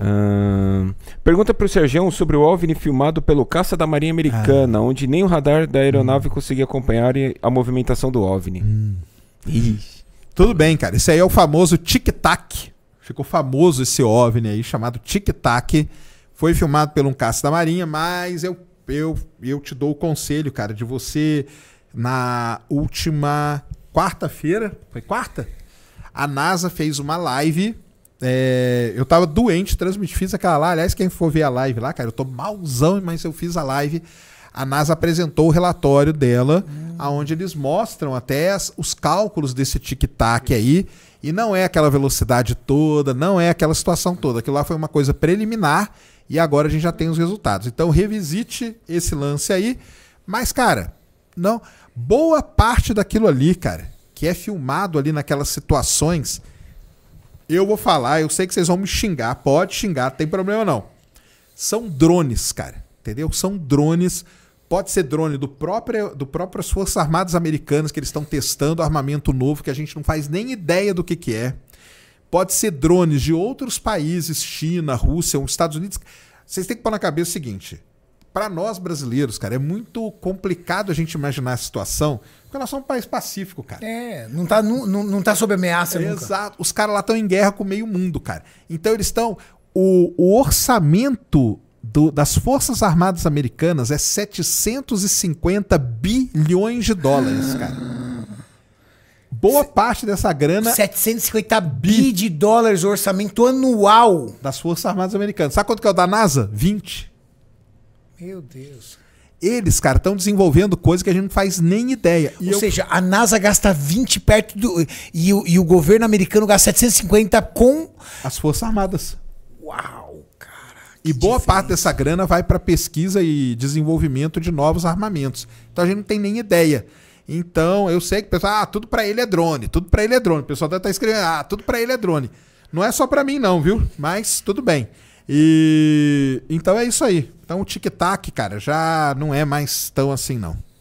Uh, pergunta para o Sergião sobre o OVNI filmado pelo caça da Marinha Americana, ah. onde nem o radar da aeronave hum. conseguia acompanhar a movimentação do OVNI. Hum. Tudo bem, cara. Esse aí é o famoso tic-tac. Ficou famoso esse OVNI aí, chamado tic-tac. Foi filmado por um caça da Marinha, mas eu, eu, eu te dou o conselho, cara, de você, na última quarta-feira, foi quarta? A NASA fez uma live é, eu tava doente, transmiti, fiz aquela lá. Aliás, quem for ver a live lá, cara, eu tô malzão, mas eu fiz a live. A NASA apresentou o relatório dela, hum. aonde eles mostram até as, os cálculos desse tic-tac aí. E não é aquela velocidade toda, não é aquela situação toda. Aquilo lá foi uma coisa preliminar e agora a gente já tem os resultados. Então revisite esse lance aí. Mas, cara, não. Boa parte daquilo ali, cara, que é filmado ali naquelas situações eu vou falar, eu sei que vocês vão me xingar, pode xingar, não tem problema não. São drones, cara, entendeu? São drones. Pode ser drone do próprio, do próprias Forças Armadas Americanas, que eles estão testando armamento novo, que a gente não faz nem ideia do que, que é. Pode ser drones de outros países, China, Rússia, os Estados Unidos. Vocês têm que pôr na cabeça o seguinte: para nós brasileiros, cara, é muito complicado a gente imaginar a situação, porque nós somos um país pacífico, cara. É, não tá, não, não tá sob ameaça é, nunca. Exato. Os caras lá estão em guerra com o meio mundo, cara. Então eles estão. O, o orçamento do, das Forças Armadas Americanas é 750 bilhões de dólares, cara. Boa parte dessa grana. 750 bi de dólares o orçamento anual das Forças Armadas Americanas. Sabe quanto que é o da NASA? 20. Meu Deus. Eles, cara, estão desenvolvendo coisa que a gente não faz nem ideia. E Ou eu... seja, a NASA gasta 20 perto do. E o, e o governo americano gasta 750 com. As Forças Armadas. Uau, cara. E boa diferença. parte dessa grana vai para pesquisa e desenvolvimento de novos armamentos. Então a gente não tem nem ideia. Então, eu sei que o pessoal, ah, tudo para ele é drone, tudo para ele é drone. O pessoal deve estar tá escrevendo, ah, tudo para ele é drone. Não é só para mim não, viu? Mas tudo bem. E então é isso aí. Então o tic-tac, cara, já não é mais tão assim, não.